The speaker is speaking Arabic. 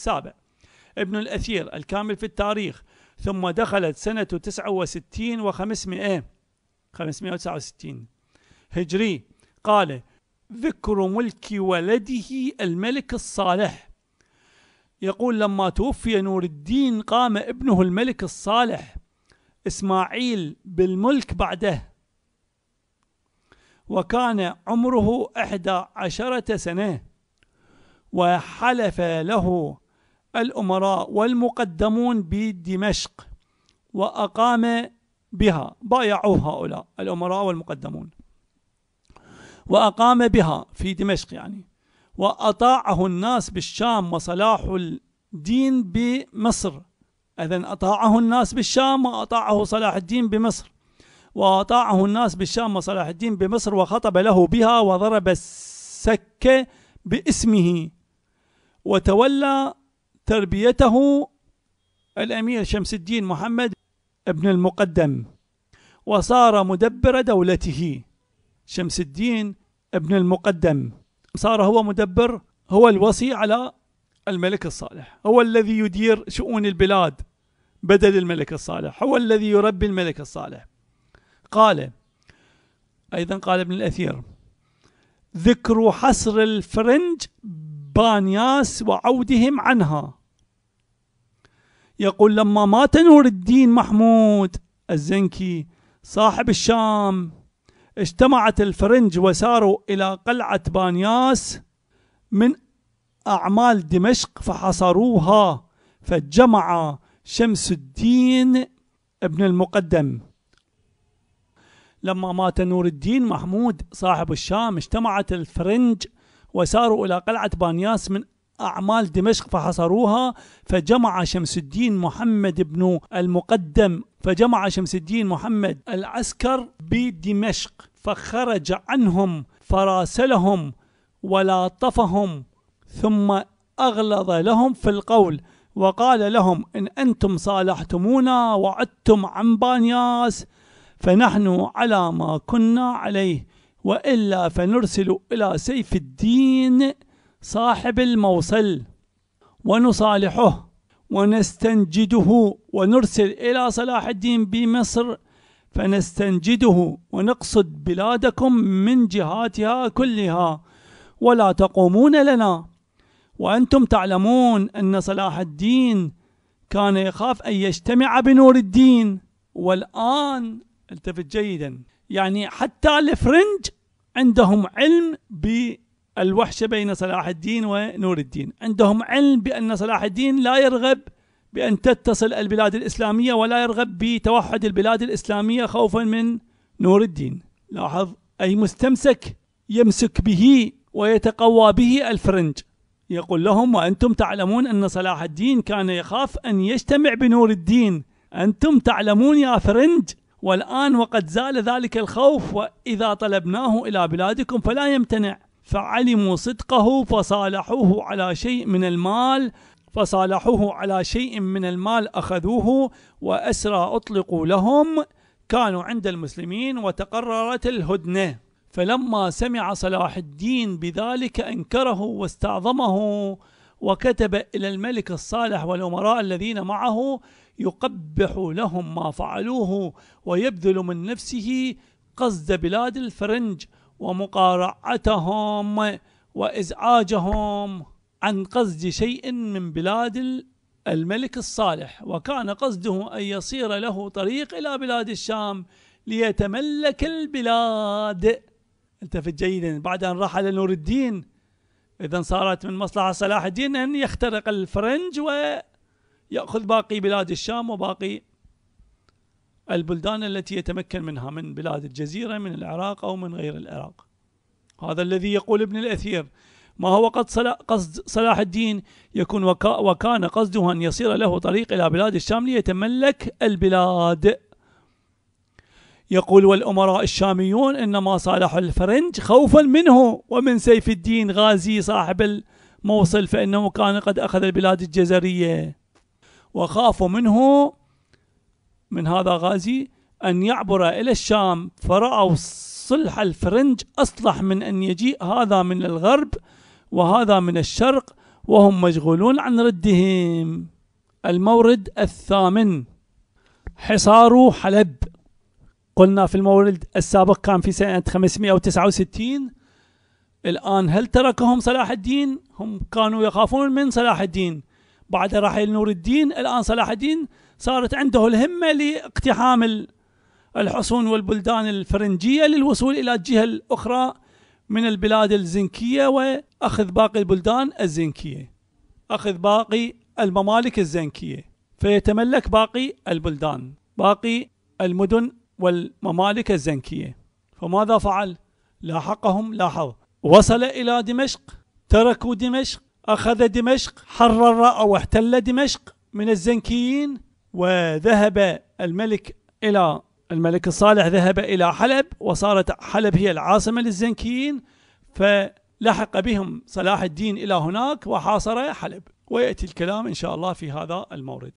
السابع ابن الأثير الكامل في التاريخ ثم دخلت سنة 69 و500 569 هجري قال ذكر ملك ولده الملك الصالح يقول لما توفي نور الدين قام ابنه الملك الصالح إسماعيل بالملك بعده وكان عمره إحدى عشرة سنة وحلف له الأمراء والمقدمون بدمشق وأقام بها بايعوا هؤلاء الأمراء والمقدمون وأقام بها في دمشق يعني وأطاعه الناس بالشام وصلاح الدين بمصر إذا أطاعه الناس بالشام وأطاعه صلاح الدين بمصر وأطاعه الناس بالشام وصلاح الدين بمصر وخطب له بها وضرب السكة باسمه وتولى تربيته الأمير شمس الدين محمد ابن المقدم وصار مدبر دولته شمس الدين ابن المقدم صار هو مدبر هو الوصي على الملك الصالح هو الذي يدير شؤون البلاد بدل الملك الصالح هو الذي يربي الملك الصالح قال أيضا قال ابن الأثير ذكر حصر الفرنج بانياس وعودهم عنها يقول لما مات نور الدين محمود الزنكي صاحب الشام اجتمعت الفرنج وساروا إلى قلعة بانياس من أعمال دمشق فحصروها فجمع شمس الدين ابن المقدم لما مات نور الدين محمود صاحب الشام اجتمعت الفرنج وساروا إلى قلعة بانياس من أعمال دمشق فحصروها فجمع شمس الدين محمد بن المقدم فجمع شمس الدين محمد العسكر بدمشق فخرج عنهم فراسلهم ولاطفهم ثم أغلظ لهم في القول وقال لهم إن أنتم صالحتمونا وعدتم عن بانياس فنحن على ما كنا عليه وإلا فنرسل إلى سيف الدين صاحب الموصل ونصالحه ونستنجده ونرسل إلى صلاح الدين بمصر فنستنجده ونقصد بلادكم من جهاتها كلها ولا تقومون لنا وأنتم تعلمون أن صلاح الدين كان يخاف أن يجتمع بنور الدين والآن التفت جيداً يعني حتى الفرنج عندهم علم بالوحشة بين صلاح الدين ونور الدين عندهم علم بأن صلاح الدين لا يرغب بأن تتصل البلاد الإسلامية ولا يرغب بتوحد البلاد الإسلامية خوفا من نور الدين لاحظ أي مستمسك يمسك به ويتقوى به الفرنج يقول لهم وأنتم تعلمون أن صلاح الدين كان يخاف أن يجتمع بنور الدين أنتم تعلمون يا فرنج والآن وقد زال ذلك الخوف وإذا طلبناه إلى بلادكم فلا يمتنع فعلموا صدقه فصالحوه على شيء من المال فصالحوه على شيء من المال أخذوه وأسرى أطلقوا لهم كانوا عند المسلمين وتقررت الهدنة فلما سمع صلاح الدين بذلك أنكره واستعظمه وكتب إلى الملك الصالح والأمراء الذين معه يقبح لهم ما فعلوه ويبذل من نفسه قصد بلاد الفرنج ومقارعتهم وإزعاجهم عن قصد شيء من بلاد الملك الصالح وكان قصده أن يصير له طريق إلى بلاد الشام ليتملك البلاد التفت جيدا بعد أن رحل نور الدين إذا صارت من مصلحة صلاح الدين أن يخترق الفرنج و يأخذ باقي بلاد الشام وباقي البلدان التي يتمكن منها من بلاد الجزيرة من العراق أو من غير العراق هذا الذي يقول ابن الأثير ما هو قد قصد صلاح الدين يكون وكا وكان قصده أن يصير له طريق إلى بلاد الشام ليتملك البلاد يقول والأمراء الشاميون إنما صالحوا الفرنج خوفا منه ومن سيف الدين غازي صاحب الموصل فإنه كان قد أخذ البلاد الجزرية وخافوا منه من هذا غازي أن يعبر إلى الشام فرأوا صلح الفرنج أصلح من أن يجيء هذا من الغرب وهذا من الشرق وهم مشغولون عن ردهم المورد الثامن حصار حلب قلنا في المورد السابق كان في سنة 569 الآن هل تركهم صلاح الدين؟ هم كانوا يخافون من صلاح الدين بعد رحيل نور الدين الآن صلاح الدين صارت عنده الهمة لاقتحام الحصون والبلدان الفرنجية للوصول إلى الجهة الأخرى من البلاد الزنكية وأخذ باقي البلدان الزنكية أخذ باقي الممالك الزنكية فيتملك باقي البلدان باقي المدن والممالك الزنكية فماذا فعل؟ لاحقهم لاحظ وصل إلى دمشق تركوا دمشق أخذ دمشق حرر أو احتل دمشق من الزنكيين وذهب الملك إلى الملك الصالح ذهب إلى حلب وصارت حلب هي العاصمة للزنكيين فلحق بهم صلاح الدين إلى هناك وحاصر حلب ويأتي الكلام إن شاء الله في هذا المورد